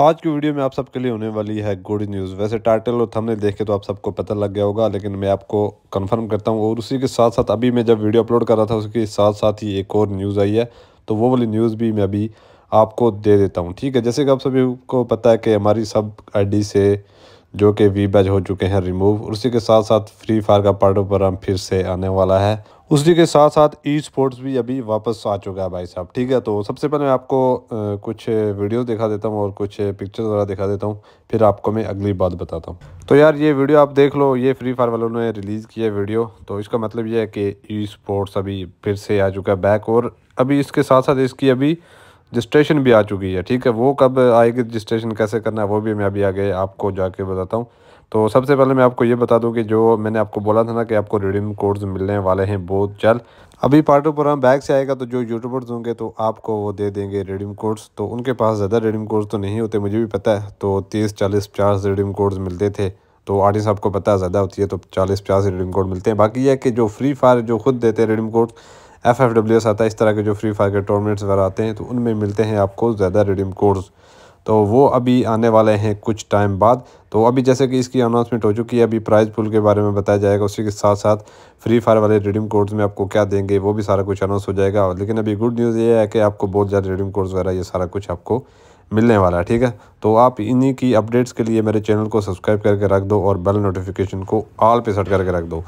आज की वीडियो में आप सबके लिए होने वाली है गुड न्यूज़ वैसे टाइटल और थंबनेल देख के तो आप सबको पता लग गया होगा लेकिन मैं आपको कंफर्म करता हूँ और उसी के साथ साथ अभी मैं जब वीडियो अपलोड कर रहा था उसके साथ साथ ही एक और न्यूज़ आई है तो वो वाली न्यूज़ भी मैं अभी आपको दे देता हूँ ठीक है जैसे कि आप सभी को पता है कि हमारी सब आई से जो कि वी बैज हो चुके हैं रिमूव उसी के साथ साथ फ्री फायर का पार्ट प्रोग्राम फिर से आने वाला है उसी के साथ साथ ई स्पोर्ट्स भी अभी वापस आ चुका है भाई साहब ठीक है तो सबसे पहले मैं आपको कुछ वीडियोस दिखा देता हूँ और कुछ पिक्चर्स वगैरह दिखा देता हूँ फिर आपको मैं अगली बात बताता हूँ तो यार ये वीडियो आप देख लो ये फ्री फायर वालों ने रिलीज़ किया वीडियो तो इसका मतलब ये है कि ई स्पोर्ट्स अभी फिर से आ चुका है बैक और अभी इसके साथ साथ इसकी अभी रजिस्ट्रेशन भी आ चुकी है ठीक है वो कब आएगी रजिस्ट्रेशन कैसे करना है वो भी मैं अभी आगे आपको जाके बताता हूँ तो सबसे पहले मैं आपको ये बता दूँ कि जो मैंने आपको बोला था ना कि आपको रिडीम कोड्स मिलने वाले हैं बहुत जल्द अभी पार्ट टू प्रोग्राम बैग से आएगा तो जो यूट्यूबर्स होंगे तो आपको वो दे देंगे रिडीम कोड्स तो उनके पास ज़्यादा रिडीम कोड्स तो नहीं होते मुझे भी पता है तो तीस चालीस पचास रिडीम कोड्स मिलते थे तो आर्टिस्ट आपको पता है ज़्यादा होती है तो चालीस पचास रिडीम कोड मिलते हैं बाकी यह है कि जो फ्री फायर जो खुद देते हैं redeem codes F F W S आता है इस तरह के जो फ्री फायर के टूर्नामेंट्स वगैरह आते हैं तो उनमें मिलते हैं आपको ज़्यादा रिडीम कोड्स तो वो अभी आने वाले हैं कुछ टाइम बाद तो अभी जैसे कि इसकी अनाउंसमेंट हो चुकी है अभी प्राइज़ पुल के बारे में बताया जाएगा उसी के साथ साथ फ्री फायर वाले रिडीम कोड्स में आपको क्या देंगे वो भी सारा कुछ अनाउंस हो जाएगा लेकिन अभी गुड न्यूज़ ये है कि आपको बहुत ज़्यादा रिडीम कोड्स वगैरह ये सारा कुछ आपको मिलने वाला है ठीक है तो आप इन्हीं की अपडेट्स के लिए मेरे चैनल को सब्सक्राइब करके रख दो और बेल नोटिफिकेशन को ऑल पे सेट करके रख दो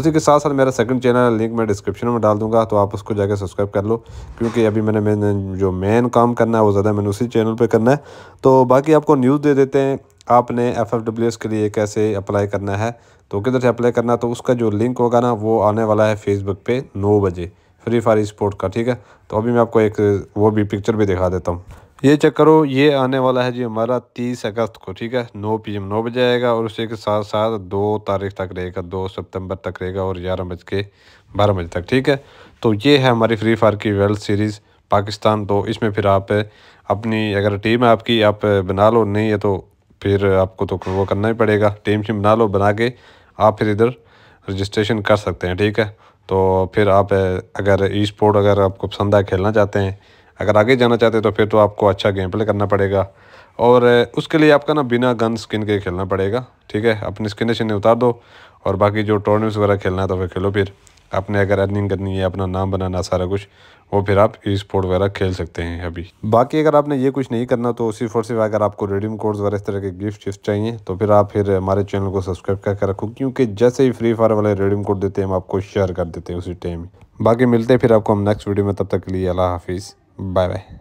उसी के साथ साथ मेरा सेकंड चैनल लिंक मैं डिस्क्रिप्शन में डाल दूंगा तो आप उसको जाकर सब्सक्राइब कर लो क्योंकि अभी मैंने मैंने जो मेन काम करना है वो ज़्यादा मैंने उसी चैनल पर करना है तो बाकी आपको न्यूज़ दे देते हैं आपने एफ एफ डब्ल्यू एस के लिए कैसे अप्लाई करना है तो किधर से अप्लाई करना है तो उसका जो लिंक होगा ना वो आने वाला है फेसबुक पर नौ बजे फ्री फायर स्पोर्ट का ठीक है तो अभी मैं आपको एक वो भी पिक्चर भी दिखा देता हूँ ये चेक करो ये आने वाला है जी हमारा तीस अगस्त को ठीक है नौ पी एम नौ बजे आएगा और उसी के साथ साथ दो तारीख तक रहेगा दो सितंबर तक रहेगा और ग्यारह बज के बारह बजे तक ठीक है तो ये है हमारी फ्री फायर की वर्ल्ड सीरीज़ पाकिस्तान तो इसमें फिर आप अपनी अगर टीम है आपकी आप बना लो नहीं है तो फिर आपको तो वो करना ही पड़ेगा टीम शीम बना लो बना के आप फिर इधर रजिस्ट्रेशन कर सकते हैं ठीक है तो फिर आप अगर ई स्पोर्ट अगर आपको पसंद है खेलना चाहते हैं अगर आगे जाना चाहते हैं तो फिर तो आपको अच्छा गेम प्ले करना पड़ेगा और उसके लिए आपका ना बिना गन स्किन के खेलना पड़ेगा ठीक है अपनी स्किन शिने उतार दो और बाकी जो टोर्नामेंट्स वगैरह खेलना है तो फिर खेलो फिर आपने अगर अर्निंग करनी है अपना नाम बनाना सारा कुछ वो फिर आप ई स्पोर्ट वगैरह खेल सकते हैं अभी बाकी अगर आपने ये कुछ नहीं करना तो सिर्फ और सिर्फ अगर आपको रेडियम कोड्स वगैरह इस तरह के गिफ्ट शिफ्ट चाहिए तो फिर आप फिर हमारे चैनल को सब्सक्राइब करके रखो क्योंकि जैसे ही फ्री फायर वाले रेडियम कोड देते हैं हम आपको शेयर कर देते हैं उसी टाइम बाकी मिलते हैं फिर आपको हम नेक्स्ट वीडियो में तब तक के लिए अला हाफिज़ Bye bye.